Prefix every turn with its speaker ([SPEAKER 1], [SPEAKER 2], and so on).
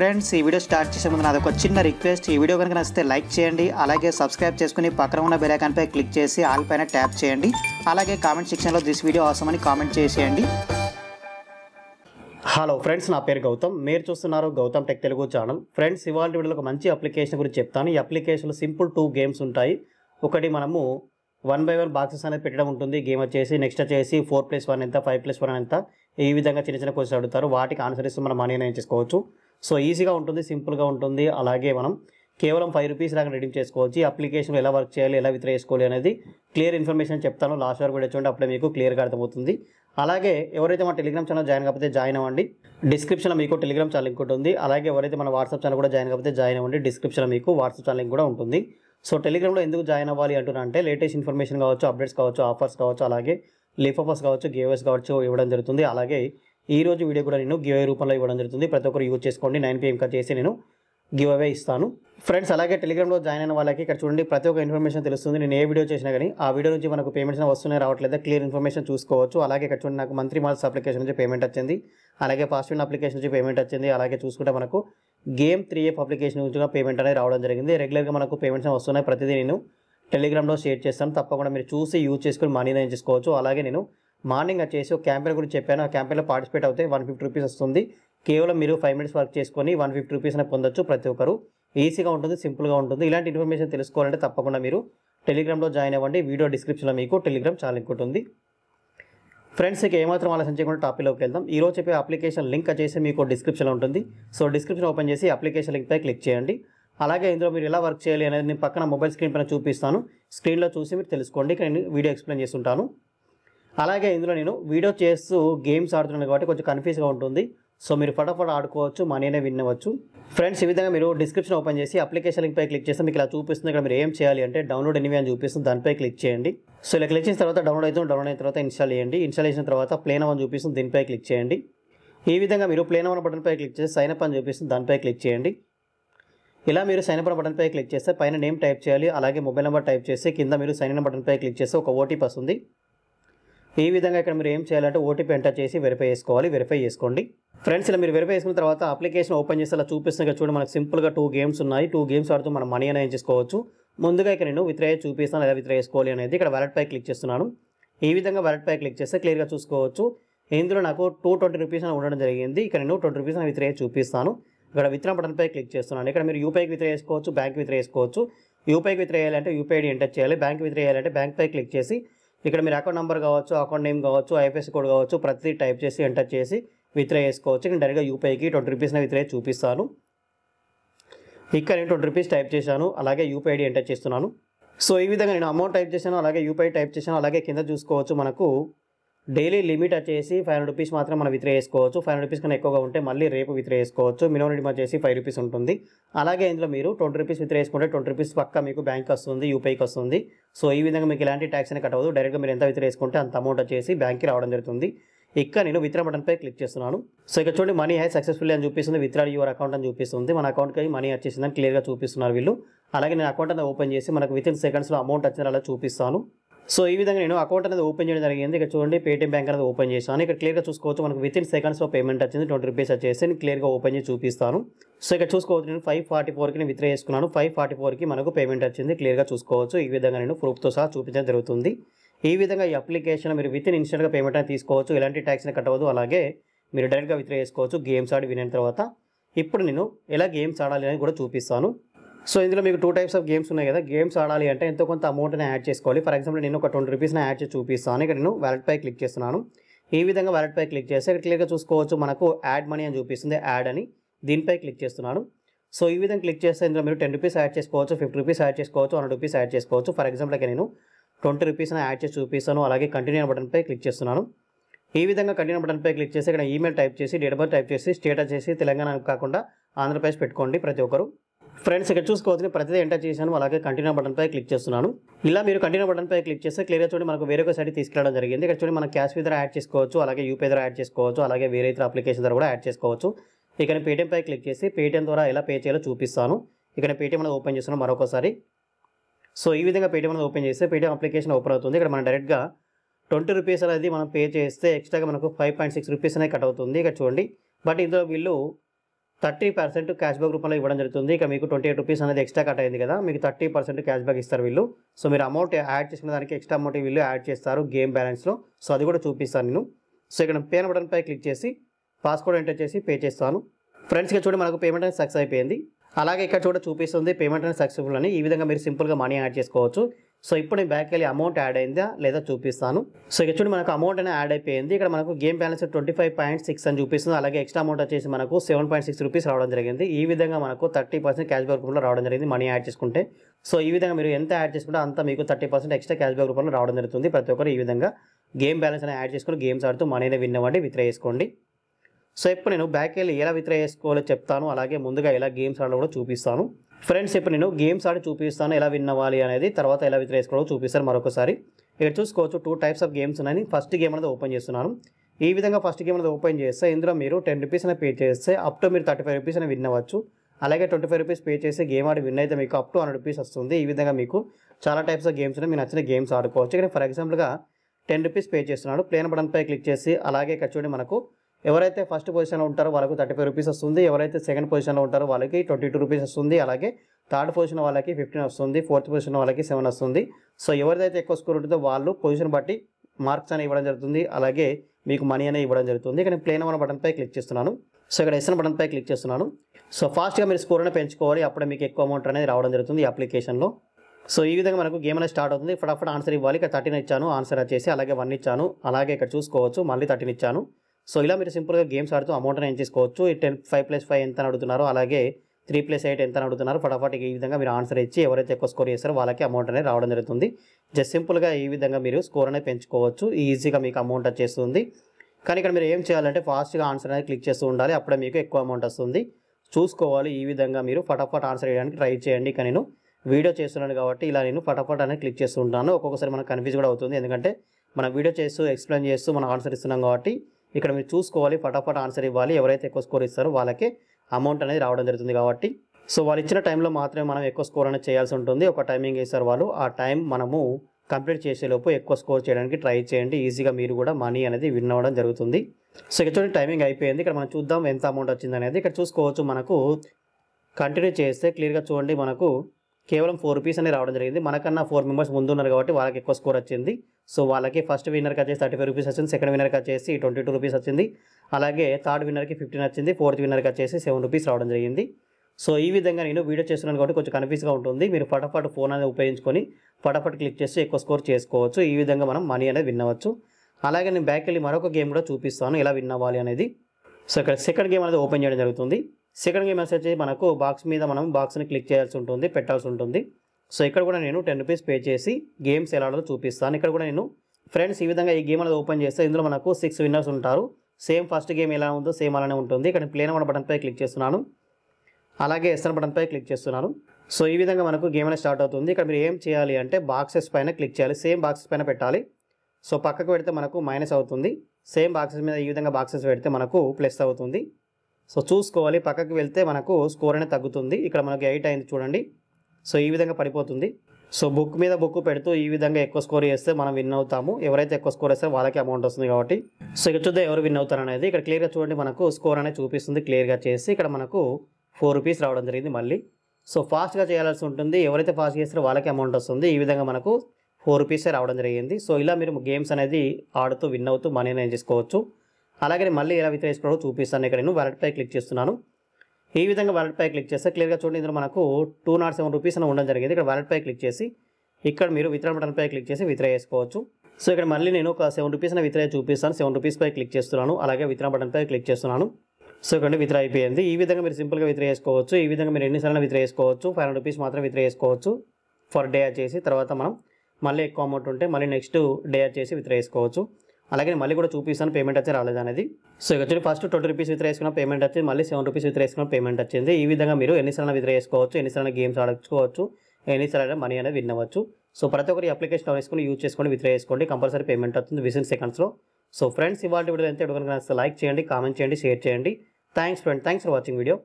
[SPEAKER 1] friends ఈ video start చేసే ముందు నాది ఒక చిన్న రిక్వెస్ట్ ఈ వీడియో కనుక నచ్చితే లైక్ చేయండి అలాగే సబ్స్క్రైబ్ చేసుకుని పక్కన ఉన్న పై క్లిక్ చేసి ఆల్ పైన ట్యాప్ చేయండి అలాగే కామెంట్ సెక్షన్లో దిస్ వీడియో అవసరం అని కామెంట్ చేసేయండి హలో ఫ్రెండ్స్ నా పేరు గౌతమ్ మీరు చూస్తున్నారు Gautham tech Telugu channel friends ఇవాళ వీడియోలో ఒక మంచి అప్లికేషన్ గురించి చెప్తాను ఈ అప్లికేషన్లో సింపుల్ టూ గేమ్స్ ఉంటాయి ఒకటి మనము వన్ బై వన్ బాక్సెస్ అనేది పెట్టడం ఉంటుంది గేమ్ వచ్చేసి నెక్స్ట్ వచ్చేసి ఫోర్ ప్లస్ వన్ ఎంత ఫైవ్ ప్లస్ వన్ ఎంత ఈ విధంగా చిన్న చిన్న క్వశ్చన్ అడుగుతారు వాటికి ఆన్సర్ ఇస్తూ మనం మనీ నేను చేసుకోవచ్చు సో ఈజీగా ఉంటుంది సింపుల్గా ఉంటుంది అలాగే మనం కేవలం ఫైవ్ రూపీస్ దాకా రెడీమ్ చేసుకోవచ్చు అప్లికేషన్ ఎలా వర్క్ చేయాలి ఎలా విత్ర చేసుకోవాలి అనేది క్లియర్ ఇన్ఫర్మేషన్ చెప్తాను లాస్ట్ వరకు కూడా చూడండి అప్పుడే మీకు క్లియర్గా అర్థమవుతుంది అలాగే ఎవరైతే మన టెలిగ్రామ్ ఛానల్ జాయిన్ కాకపోతే జాయిన్ అవ్వండి డిస్క్రిప్షన్లో మీకు టెలిగ్రామ్ ఛానల్ లింక్ ఉంటుంది అలాగే ఎవరైతే మన వాట్సాప్ ఛానల్ కూడా జాయిన్ కాకపోతే జాయిన్ అవ్వండి డిస్క్రిప్షన్లో మీకు వాట్సాప్ ఛానల్ లింక్ కూడా ఉంటుంది సో టెలిగ్రామ్లో ఎందుకు జాయిన్ అవ్వాలి అంటున్నా అంటే లేటెస్ట్ ఇన్ఫర్మేషన్ కావచ్చు అప్డేట్స్ కావచ్చు ఆఫర్స్ కావచ్చు అలాగే లిఫ్ ఆఫర్స్ కావచ్చు గేవర్స్ కావచ్చు ఇవ్వడం జరుగుతుంది అలాగే ఈ రోజు వీడియో కూడా నేను గివ్ అవే రూపంలో ఇవ్వడం జరుగుతుంది ప్రతి ఒక్కరు యూజ్ చేసుకోండి నైన్ పిఎం కట్ చేసి నేను గివ్ అవే ఇస్తాను ఫ్రెండ్స్ అలాగే టెలిగ్రామ్లో జాయిన్ అయిన వాళ్ళకి ఇక్కడ చూడండి ప్రతి ఒక్క ఇన్ఫర్మేషన్ తెలుస్తుంది నేను ఏ వీడియో చేసినా కానీ ఆ వీడియో నుంచి మనకు పేమెంట్స్ వస్తున్నాయి రావట్లేదు క్లియర్ ఇన్ఫర్మేషన్ చూసుకోవచ్చు అలాగే ఇక్కడ చూడండి నాకు మంత్లీ మాల్స్ అప్లికేషన్ నుంచి పేమెంట్ వచ్చింది అలాగే పాస్ట్విన్ అప్లికేషన్ నుంచి పేమెంట్ వచ్చింది అలాగే చూసుకుంటే మనకు గేమ్ త్రీ ఏ అప్లికేషన్ నుంచి పేమెంట్ అనేది రావడం జరిగింది రెగ్యులర్గా మనకు పేమెంట్స్ వస్తున్నాయి ప్రతిదీ నేను టెలిగ్రామ్లో షేర్ చేస్తాను తప్పకుండా మీరు చూసి యూజ్ చేసుకొని మనీ నేను చేసుకోవచ్చు అలాగే నేను మార్నింగ్ వచ్చేసి ఒక క్యాంపెయిన్ గురించి చెప్పాను ఆ క్యాంపెయిన్లో పార్టిసిపేట్ అవుతే వన్ ఫిఫ్టీ రూపీస్ వస్తుంది కేవలం మీరు ఫైవ్ మినిట్స్ వర్క్ చేసుకొని వన్ ఫిఫ్టీ రూపీస్ పొందొచ్చు ప్రతి ఒక్కరు ఈజీగా ఉంటుంది సింపుల్గా ఉంటుంది ఇలాంటి ఇన్ఫర్మేషన్ తెలుసుకోవాలంటే తప్పకుండా మీరు టెలిగ్రామ్లో జాయిన్ అవ్వండి వీడియో డిస్క్రిప్షన్లో మీకు టెలిగ్రామ్ ఛానల్ ఉంటుంది ఫ్రెండ్స్ ఏమాత్రం ఆలోచన చేయకుండా టాపిక్లోకి వెళ్దాం ఈరోజు చెప్పే అప్లికేషన్ లింక్ వచ్చేసి మీకు డిస్క్రిప్షన్లో ఉంటుంది సో డిస్క్రిప్షన్ ఓపెన్ చేసి అప్లికేషన్ లింక్పై క్లిక్ చేయండి అలాగే ఇందులో మీరు ఎలా వర్క్ చేయాలి అనేది నేను పక్కన మొబైల్ స్క్రీన్ పైన చూపిస్తాను స్క్రీన్లో చూసి మీరు తెలుసుకోండి ఇక్కడ నేను వీడియో ఎక్స్ప్లెయిన్ చేస్తుంటాను అలాగే ఇందులో నేను వీడియో చేస్తూ గేమ్స్ ఆడుతున్నాను కాబట్టి కొంచెం కన్ఫ్యూజ్గా ఉంటుంది సో మీరు ఫటాఫట్ ఆడుకోవచ్చు మనీనే వినవచ్చు ఫ్రెండ్స్ ఈ విధంగా మీరు డిస్క్రిప్షన్ ఓపెన్ చేసి అప్లికేషన్ లింక్పై క్లిక్ చేస్తే మీకు ఇలా చూపిస్తుంది ఇక్కడ మీరు ఏం చేయాలి అంటే డౌన్లోడ్ ఎనివి అని చూపిస్తుంది దానిపై క్లిక్ చేయండి సో ఇలా క్లిక్ చేసిన తర్వాత డౌన్లోడ్ అవుతుంది డౌన్లోడ్ అయిన తర్వాత ఇన్స్టాల్ చేయండి ఇన్స్టాల్ చేసిన తర్వాత ప్లేన్ అవన్ చూపిస్తుంది దీనిపై క్లిక్ చేయండి ఈ విధంగా మీరు ప్లేన్ అవ్వన బటన్పై క్లిక్ చేసి సైన్అప్ అప్ అని చూపిస్తుంది దానిపై క్లిక్ చేయండి ఇలా మీరు సైన్ అప్ బటన్పై క్లిక్ చేస్తే పైన నేమ్ టైప్ చేయాలి అలాగే మొబైల్ నెంబర్ టైప్ చేసి కింద మీరు సైన్ అప్ బటన్పై క్లిక్ చేస్తే ఒక ఓటీపీ వస్తుంది ఈ విధంగా ఇక్కడ మీరు ఏం చేయాలంటే ఓటీపీ ఎంటర్ చేసి వెరిఫై చేసుకోవాలి వెరిఫై చేసుకోండి ఫ్రెండ్స్ ఇలా మీరు వెరిఫై చేసుకున్న తర్వాత అప్లికేషన్ ఓపెన్ చేసి అలా చూపిస్తున్నా చూడండి మనకు సింపుల్గా టూ గేమ్స్ ఉన్నాయి టూ గేమ్స్ ఆడుతూ మనం మనీ అనేది చేసుకోవచ్చు ముందుగా ఇక్కడ నేను విత్రయ చూపిస్తాను లేదా విత్రయ చేసుకోవాలి అనేది ఇక్కడ పై క్లిక్ చేస్తున్నాను ఈ విధంగా పై క్లిక్ చేస్తే క్లియర్గా చూసుకోవచ్చు ఇందులో నాకు టూ ట్వంటీ రూపీస్ అని ఉండడం జరిగింది ఇక్కడ నేను ట్వంటీ రూపీస్ అని విత్రయ చూపిస్తాను ఇక్కడ విత్రయ బటన్పై క్లిక్ చేస్తున్నాను ఇక్కడ మీరు యూపీఐకి విత్రయ చేసుకోవచ్చు బ్యాంక్ విత్రయ చేసుకోవచ్చు యూపీఐకి విత్ర చేయాలంటే యూపీఐ ఎంటర్ చేయాలి బ్యాంక్ విత్ర చేయాలంటే బ్యాంక్పై క్లిక్ చేసి ఇక్కడ మీరు అకౌంట్ నెంబర్ కావచ్చు అకౌంట్ నేమ్ కావచ్చు ఐఎఫ్ఎస్ కోడ్ కావచ్చు ప్రతి టైప్ చేసి ఎంటర్ చేసి విత్రే చేసుకోవచ్చు నేను డైరెక్ట్గా యూపీఐకి ట్వంటీ రూపీస్న విత్రే చూపిస్తాను ఇక్కడ నేను ట్వంటీ రూపీస్ టైప్ చేశాను అలాగే యూపీఐడి ఎంటర్ చేస్తున్నాను సో ఈ విధంగా నేను అమౌంట్ టైప్ చేశాను అలాగే యూపీఐ టైప్ చేశాను అలాగే కింద చూసుకోవచ్చు మనకు డైలీ లిమిట్ వచ్చేసి ఫైవ్ హండ్రెడ్ రూపీస్ మాత్రం మనం విత్డ్రా చేసుకోవచ్చు ఫైవ్ హండ్రెడ్ రూపీస్ కన్నా ఎక్కువగా ఉంటే మళ్ళీ రేపు విత్ర చేసుకోవచ్చు మినిమం లిమిట్ వచ్చేసి ఫైవ్ రూపీస్ ఉంటుంది అలాగే ఇందులో మీరు ట్వంటీ రూపీస్ విత్ర చేసుకుంటే ట్వంటీ రూపీస్ పక్క మీకు బ్యాంక్ వస్తుంది యూపీఐకి వస్తుంది సో ఈ విధంగా మీకు ఎలాంటి ట్యాక్స్ అనేది కట్ అవ్వదు డైరెక్ట్గా మీరు ఎంత విత్ర చేసుకుంటే అంత అమౌంట్ వచ్చేసి బ్యాంక్కి రావడం జరుగుతుంది ఇక్కడ నేను విత్ర బటన్పై క్లిక్ చేస్తున్నాను సో ఇక్కడ చూడండి మనీ హై సక్సెస్ఫుల్ అని చూపిస్తుంది విత్ర యువర్ అకౌంట్ అని చూపిస్తుంది మన అకౌంట్కి మనీ వచ్చేసిందని క్లియర్గా చూపిస్తున్నారు వీళ్ళు అలాగే నేను అకౌంట్ అంతా ఓపెన్ చేసి మనకు విత్ ఇన్ సెకండ్స్లో అమౌంట్ వచ్చిన అలా చూపిస్తాను సో ఈ విధంగా నేను అకౌంట్ అనేది ఓపెన్ చేయడం జరిగింది ఇక్కడ చూడండి పేటీఎం బ్యాంక్ అనేది ఓపెన్ చేశాను ఇక్కడ క్లియర్గా చూసుకోవచ్చు మనకు విత్ ఇన్ సెకండ్స్ లో పేమెంట్ వచ్చింది ట్వంటీ రూపీస్ వచ్చేసి నేను క్లియర్గా ఓపెన్ చేసి చూపిస్తాను సో ఇక్కడ చూసుకోవచ్చు నేను ఫైవ్ ఫార్టీ ఫోర్కి నేను విత్డ్రా చేసుకున్నాను ఫైవ్ ఫార్టీ ఫోర్కి మనకు పేమెంట్ వచ్చింది క్లియర్గా చూసుకోవచ్చు ఈ విధంగా నేను ప్రూఫ్తో సహా చూపించడం జరుగుతుంది ఈ విధంగా ఈ అప్లికేషన్ మీరు విత్ ఇన్ ఇన్స్టెంట్గా పేమెంట్ అనేది తీసుకోవచ్చు ఎలాంటి ట్యాక్స్ని కట్టవద్దు అలాగే మీరు డైరెక్ట్గా విత్డ్రా చేసుకోవచ్చు గేమ్స్ ఆడి వినిన తర్వాత ఇప్పుడు నేను ఎలా గేమ్స్ ఆడాలి అని కూడా చూపిస్తాను సో ఇందులో మీకు టూ టైప్స్ ఆఫ్ గేమ్స్ ఉన్నాయి కదా గేమ్స్ ఆడాలి అంటే ఎంతో కొంత అమౌంట్ని యాడ్ చేసుకోవాలి ఫర్ ఎగ్జాంపుల్ నేను ఒక ట్వంటీ రూపీస్ని యాడ్ చేసి చూపిస్తాను ఇక్కడ నేను వ్యాలెట్పై క్లిక్ చేస్తున్నాను ఈ విధంగా వ్యాలెట్పై క్లిక్ చేస్తే ఇక్కడ క్లియర్గా చూసుకోవచ్చు మనకు యాడ్ మనీ అని చూపిస్తుంది యాడ్ అని దీనిపై క్లిక్ చేస్తున్నాను సో ఈ విధంగా క్లిక్ చేస్తే ఇందులో మీరు టెన్ రూపీస్ యాడ్ చేసుకోవచ్చు ఫిఫ్టీ రూపీస్ యాడ్ చేసుకోవచ్చు హండ్రెడ్ రూపీస్ యాడ్ చేసుకోవచ్చు ఫర్ ఎగ్జాంపుల్ ఇక్కడ నేను ట్వంటీ రూపీస్ని యాడ్ చేసి చూపిస్తాను అలాగే కంటిన్యూ బటన్పై క్లిక్ చేస్తున్నాను ఈ విధంగా కంటిన్యూ బటన్పై క్లిక్ చేసి ఇక్కడ ఈమెయిల్ టైప్ చేసి డేట్ బర్త్ టైప్ చేసి స్టేట్ చేసి తెలంగాణ కాకుండా ఆంధ్రప్రదేశ్ పెట్టుకోండి ప్రతి ఒక్కరు ఫ్రెండ్స్ ఇక్కడ చూసుకోవచ్చు ప్రతిదీ ఎంటర్ చేశాను అలాగే కంటిన్యూ బటన్పై క్లిక్ చేస్తున్నాను ఇలా మీరు కంటిన్యూ బటన్పై క్లిక్ చేస్తే క్లియర్గా చూడండి మనకు వేరొక సైడ్ తీసుకెళ్ళడం జరిగింది ఇక్కడ చూడండి మనం క్యాష్ మీద యాడ్ చేసుకోవచ్చు అలాగే యూపీ ద్వారా యాడ్ చేసుకోవచ్చు అలాగే వేరే ఇతర అప్లికేషన్ ద్వారా కూడా యాడ్ చేసుకోవచ్చు ఇక్కడ పేటీఎంపై క్లిక్ చేసి పేటీఎం ద్వారా ఎలా పే చేయాలో చూపిస్తాను ఇక్కడ పేటీఎం అనేది ఓపెన్ చేస్తున్నాను మరొకసారి సో ఈ విధంగా పేటీఎం అనేది ఓపెన్ చేస్తే పేటీఎం అప్లికేషన్ ఓపెన్ అవుతుంది ఇక్కడ మనం డైరెక్ట్గా ట్వంటీ రూపీస్ అనేది మనం పే చేస్తే ఎక్స్ట్రాగా మనకు ఫైవ్ పాయింట్ సిక్స్ రూపీస్ అనేది కట్ అవుతుంది ఇక్కడ చూడండి బట్ ఇందులో వీళ్ళు థర్టీ పర్సెంట్ క్యాష్ బ్యాక్ రూపంలో ఇవ్వడం జరుగుతుంది ఇక మీకు ట్వంటీ ఎయిట్ రూపీస్ అనేది ఎక్స్ట్రా కట్ అయింది కదా మీకు థర్టీ పర్సెంట్ క్యాష్ బ్యాక్ ఇస్తారు వీళ్ళు సో మీరు అమౌంట్ యాడ్ చేసిన దానికి ఎక్స్ట్రా అమౌంట్ వీళ్ళు యాడ్ చేస్తారు గేమ్ బ్యాలెన్స్లో సో అది కూడా చూపిస్తాను నేను సో ఇక్కడ పేన్ బటన్పై క్లిక్ చేసి పాస్కోడ్ ఎంటర్ చేసి పే చేస్తాను ఫ్రెండ్స్ ఇక చూడండి మనకు పేమెంట్ అనేది సక్సెస్ అయిపోయింది అలాగే ఇక్కడ చూడ చూపిస్తుంది పేమెంట్ అనేది సక్సెస్ఫుల్ అని ఈ విధంగా మీరు సింపుల్గా మనీ యాడ్ చేసుకోవచ్చు సో ఇప్పుడు నేను బ్యాక్ వెళ్ళి అమౌంట్ యాడ్ అయిందా లేదా చూపిస్తాను సో ఇక చూడండి మనకు అమౌంట్ అనేది యాడ్ అయిపోయింది ఇక్కడ మనకు game balance twenty five point six అని చూపిస్తుంది అలాగే ఎక్స్ట్రా అమౌంట్ వచ్చేసి మనకు సెవెన్ పాయింట్ సిక్స్ రూపీస్ రావడం జరిగింది ఈ విధంగా మనకు థర్టీ పర్సెంట్ క్యాష్ బ్యాక్ రూపంలో రావడం జరిగింది మనీ యాడ్ చేసుకుంటే సో ఈ విధంగా మీరు ఎంత యాడ్ చేసుకుంటే అంత మీకు thirty percent extra cash back రూపంలో రావడం జరుగుతుంది ప్రతి ఒక్కరు ఈ విధంగా గేమ్ బ్యాలెన్స్ అనేది యాడ్ చేసుకుని గేమ్స్ ఆడుతూ మనీనే విన్నవాడి అవ్వండి సో ఇప్పుడు నేను బ్యాక్ వెళ్ళి ఎలా విత్డ్రా చేసుకోవాలో చెప్తాను అలాగే ముందుగా ఎలా గేమ్స్ ఆడాలో కూడా చూపిస్తాను ఫ్రెండ్స్ ఇప్పుడు నేను గేమ్స్ ఆడి చూపిస్తాను ఎలా విన్ అవ్వాలి అనేది తర్వాత ఎలా విత్డ్రా చేసుకోవాలో చూపిస్తాను మరొకసారి ఇక్కడ చూసుకోవచ్చు టూ టైప్స్ ఆఫ్ గేమ్స్ ఉన్నాయి ఫస్ట్ గేమ్ అనేది ఓపెన్ చేస్తున్నాను ఈ విధంగా ఫస్ట్ గేమ్ అనేది ఓపెన్ చేస్తే ఇందులో మీరు టెన్ రూపీస్ అయినా పే చేస్తే అప్ టు మీరు థర్టీ ఫైవ్ రూపీస్ అయినా విన్ అవ్వచ్చు అలాగే ట్వంటీ ఫైవ్ రూపీస్ పే చేసి గేమ్ ఆడి విన్ అయితే మీకు అప్ టు హండ్రెడ్ రూపీస్ వస్తుంది ఈ విధంగా మీకు చాలా టైప్స్ ఆఫ్ గేమ్స్ ఉన్నాయి మీరు నచ్చిన గేమ్స్ ఆడుకోవచ్చు ఇక్కడ ఫర్ ఎగ్జాంపుల్గా టెన్ రూపీస్ పే చేస్తున్నాడు ప్లేన్ బటన్పై క్లిక్ చేసి అలాగే ఇక్కడ చూడండి మనకు ఎవరైతే ఫస్ట్ పొజిషన్లో ఉంటారో వాళ్ళకు థర్టీ ఫైవ్ రూపీస్ వస్తుంది ఎవరైతే సెకండ్ పొజిషన్లో ఉంటారో వాళ్ళకి ట్వంటీ టూ రూపీస్ వస్తుంది అలాగే థర్డ్ పొజిషన్ వాళ్ళకి ఫిఫ్టీన్ వస్తుంది ఫోర్త్ పొజిషన్ వాళ్ళకి సెవెన్ వస్తుంది సో ఎవరిదైతే ఎక్కువ స్కోర్ ఉంటుందో వాళ్ళు పొజిషన్ బట్టి మార్క్స్ అనేవి ఇవ్వడం జరుగుతుంది అలాగే మీకు మనీ అనేది ఇవ్వడం జరుగుతుంది ఇక్కడ ప్లేన్ అన్న బటన్పై క్లిక్ చేస్తున్నాను సో ఇక్కడ ఎస్ఎన్ బటన్పై క్లిక్ చేస్తున్నాను సో ఫాస్ట్గా మీరు స్కోర్ని పెంచుకోవాలి అప్పుడే మీకు ఎక్కువ అమౌంట్ అనేది రావడం జరుగుతుంది ఈ అప్లికేషన్లో సో ఈ విధంగా మనకు గేమ్ అనేది స్టార్ట్ అవుతుంది ఫటాఫట్ ఆన్సర్ ఇవ్వాలి ఇక్కడ థర్టీన్ ఇచ్చాను ఆన్సర్ వచ్చేసి అలాగే వన్ ఇచ్చాను అలాగే ఇక్కడ చూసుకోవచ్చు మళ్ళీ థర్టీన్ ఇచ్చాను సో ఇలా మీరు సింపుల్గా గేమ్స్ ఆడుతూ అమౌంట్ ఏం చేసుకోవచ్చు టెన్ ఫైవ్ ప్లస్ ఫైవ్ ఎంత అడుగుతున్నారో అలాగే త్రీ ప్లస్ ఎయిట్ ఎంత అడుగుతున్నారు ఫటాఫటికి ఈ విధంగా మీరు ఆన్సర్ ఇచ్చి ఎవరైతే ఎక్కువ స్కోర్ చేస్తారో వాళ్ళకి అమౌంట్ అనేది రావడం జరుగుతుంది జస్ట్ సింపుల్గా ఈ విధంగా మీరు స్కోర్ అనేది పెంచుకోవచ్చు ఈజీగా మీకు అమౌంట్ వచ్చేస్తుంది కానీ ఇక్కడ మీరు ఏం చేయాలంటే ఫాస్ట్గా ఆన్సర్ అనేది క్లిక్ చేస్తూ ఉండాలి అప్పుడే మీకు ఎక్కువ అమౌంట్ వస్తుంది చూసుకోవాలి ఈ విధంగా మీరు ఫటాఫట్ ఆన్సర్ చేయడానికి ట్రై చేయండి ఇక నేను వీడియో చేస్తున్నాను కాబట్టి ఇలా నేను ఫటాఫట్ అనేది క్లిక్ చేస్తూ ఉంటాను ఒక్కొక్కసారి మనకు కన్ఫ్యూజ్ కూడా అవుతుంది ఎందుకంటే మనం వీడియో చేస్తూ ఎక్స్ప్లెయిన్ చేస్తూ మనం ఆన్సర్ ఇస్తున్నాం కాబట్టి ఇక్కడ మీరు చూసుకోవాలి ఫటాఫట్ ఆన్సర్ ఇవ్వాలి ఎవరైతే ఎక్కువ స్కోర్ ఇస్తారో వాళ్ళకి అమౌంట్ అనేది రావడం జరుగుతుంది కాబట్టి సో వాళ్ళు ఇచ్చిన టైంలో మాత్రమే మనం ఎక్కువ స్కోర్ అనేది చేయాల్సి ఉంటుంది ఒక టైమింగ్ వేస్తారు వాళ్ళు ఆ టైం మనము కంప్లీట్ చేసేలోపు ఎక్కువ స్కోర్ చేయడానికి ట్రై చేయండి ఈజీగా మీరు కూడా మనీ అనేది విన్ అవ్వడం జరుగుతుంది సో ఇక్కడ చూడండి టైమింగ్ అయిపోయింది ఇక్కడ మనం చూద్దాం ఎంత అమౌంట్ వచ్చింది అనేది ఇక్కడ చూసుకోవచ్చు మనకు కంటిన్యూ చేస్తే క్లియర్గా చూడండి మనకు కేవలం ఫోర్ రూపీస్ అనేది రావడం జరిగింది మనకన్నా ఫోర్ మెంబర్స్ ముందు ఉన్నారు కాబట్టి వాళ్ళకి ఎక్కువ స్కోర్ వచ్చింది సో వాళ్ళకి ఫస్ట్ విన్నర్కి వచ్చేసి థర్టీ ఫైవ్ రూపీస్ వచ్చింది సెకండ్ విన్నర్కి వచ్చేసి ట్వంటీ టూ రూపీస్ వచ్చింది అలాగే థర్డ్ విన్నర్కి ఫిఫ్టీన్ వచ్చింది ఫోర్త్ విన్నర్కి వచ్చేసి సెవెన్ రూపీస్ రావడం జరిగింది సో ఈ విధంగా నేను వీడియో చేస్తున్నాను కాబట్టి కొంచెం కన్ఫ్యూజ్గా ఉంటుంది మీరు ఫటాఫట్ ఫోన్ అనేది ఉపయోగించుకొని ఫటాఫట్ క్లిక్ చేసి ఎక్కువ స్కోర్ చేసుకోవచ్చు ఈ విధంగా మనం మనీ అనేది విన్నవచ్చు అలాగే నేను బ్యాక్ వెళ్ళి మరొక గేమ్ కూడా చూపిస్తాను ఎలా విన్ అనేది సో ఇక్కడ సెకండ్ గేమ్ అనేది ఓపెన్ చేయడం జరుగుతుంది సెకండ్ గేమ్ వచ్చి మనకు బాక్స్ మీద మనం బాక్స్ని క్లిక్ చేయాల్సి ఉంటుంది పెట్టాల్సి ఉంటుంది సో ఇక్కడ కూడా నేను టెన్ రూపీస్ పే చేసి గేమ్స్ ఎలా ఆడాలో చూపిస్తాను ఇక్కడ కూడా నేను ఫ్రెండ్స్ ఈ విధంగా ఈ గేమ్ అనేది ఓపెన్ చేస్తే ఇందులో మనకు సిక్స్ విన్నర్స్ ఉంటారు సేమ్ ఫస్ట్ గేమ్ ఎలా ఉందో సేమ్ అలానే ఉంటుంది ఇక్కడ ప్లేన్ అవ్వడం బటన్పై క్లిక్ చేస్తున్నాను అలాగే ఎస్ఎన్ బటన్పై క్లిక్ చేస్తున్నాను సో ఈ విధంగా మనకు గేమ్ అనేది స్టార్ట్ అవుతుంది ఇక్కడ మీరు ఏం చేయాలి అంటే బాక్సెస్ పైన క్లిక్ చేయాలి సేమ్ బాక్సెస్ పైన పెట్టాలి సో పక్కకు పెడితే మనకు మైనస్ అవుతుంది సేమ్ బాక్సెస్ మీద ఈ విధంగా బాక్సెస్ పెడితే మనకు ప్లస్ అవుతుంది సో చూసుకోవాలి పక్కకి వెళ్తే మనకు స్కోర్ అనేది తగ్గుతుంది ఇక్కడ మనకు ఎయిట్ అయింది చూడండి సో ఈ విధంగా పడిపోతుంది సో బుక్ మీద బుక్ పెడుతూ ఈ విధంగా ఎక్కువ స్కోర్ చేస్తే మనం విన్ అవుతాము ఎవరైతే ఎక్కువ స్కోర్ వేస్తే వాళ్ళకి అమౌంట్ వస్తుంది కాబట్టి సో ఇక్కడ చూద్దాం ఎవరు విన్ అవుతారు అనేది ఇక్కడ క్లియర్గా చూడండి మనకు స్కోర్ అనేది చూపిస్తుంది క్లియర్గా చేసి ఇక్కడ మనకు ఫోర్ రూపీస్ రావడం జరిగింది మళ్ళీ సో ఫాస్ట్గా చేయాల్సి ఉంటుంది ఎవరైతే ఫాస్ట్ చేస్తారో వాళ్ళకి అమౌంట్ వస్తుంది ఈ విధంగా మనకు ఫోర్ రూపీసే రావడం జరిగింది సో ఇలా మీరు గేమ్స్ అనేది ఆడుతూ విన్ అవుతూ మనీ అనేది చేసుకోవచ్చు అలాగే మళ్ళీ ఎలా విత్డ్రా చూపిస్తాను ఇక్కడ నేను వాలెట్పై క్లిక్ చేస్తున్నాను ఈ విధంగా వాలెట్పై క్లిక్ చేస్తే క్లియర్గా చూడండి ఇందులో మనకు టూ నాట్ సెవెన్ రూపీస్ అని ఉండడం జరిగింది ఇక్కడ వాలెట్పై క్లిక్ చేసి ఇక్కడ మీరు బటన్ బటన్పై క్లిక్ చేసి విత్డ్రా చేసుకోవచ్చు సో ఇక్కడ మళ్ళీ నేను ఒక సెవెన్ రూపీస్ అని విత్డ్రా చూపిస్తాను సెవెన్ రూపీస్పై క్లిక్ చేస్తున్నాను అలాగే విత్డ్రా బటన్పై క్లిక్ చేస్తున్నాను సో ఇక్కడ విత్డ్రా అయిపోయింది ఈ విధంగా మీరు సింపుల్గా విత్డ్రా చేసుకోవచ్చు ఈ విధంగా మీరు ఎన్నిసార్లు విత్ర చేసుకోవచ్చు ఫైవ్ హండ్రెడ్ రూపీస్ మాత్రం విత్డ్రా చేసుకోవచ్చు ఫర్ డే చేసి తర్వాత మనం మళ్ళీ ఎక్కువ అమౌంట్ ఉంటే మళ్ళీ నెక్స్ట్ డే చేసి విత్రా చేసుకోవచ్చు అలాగే మళ్ళీ కూడా చూపిస్తాను పేమెంట్ అయితే రాలేదనేది సో ఇక వచ్చి ఫస్ట్ ట్వంటీ రూపీస్ విత్ర వేసుకున్న పేమెంట్ వచ్చింది మళ్ళీ సెవెన్ రూపీస్ విత్ర వేసుకున్న పేమెంట్ వచ్చింది ఈ విధంగా మీరు ఎన్నిసార్లు విత్ర చేసుకోవచ్చు ఎన్నిసార్లు గేమ్స్ ఆడుకోవచ్చు ఎన్నిసార్లు మనీ అనేది విన్నవచ్చు సో ప్రతి ఒక్కరి అప్లికేషన్ వేసుకొని యూజ్ చేసుకోండి విత్ర వేసుకోండి కంపల్సరీ పేమెంట్ వస్తుంది విజిన్ సెకండ్స్లో సో ఫ్రెండ్స్ ఇవాళ వీడియో ఎంత ఎడుగునైతే లైక్ చేయండి కామెంట్ చేయండి షేర్ చేయండి thanks friend thanks for watching video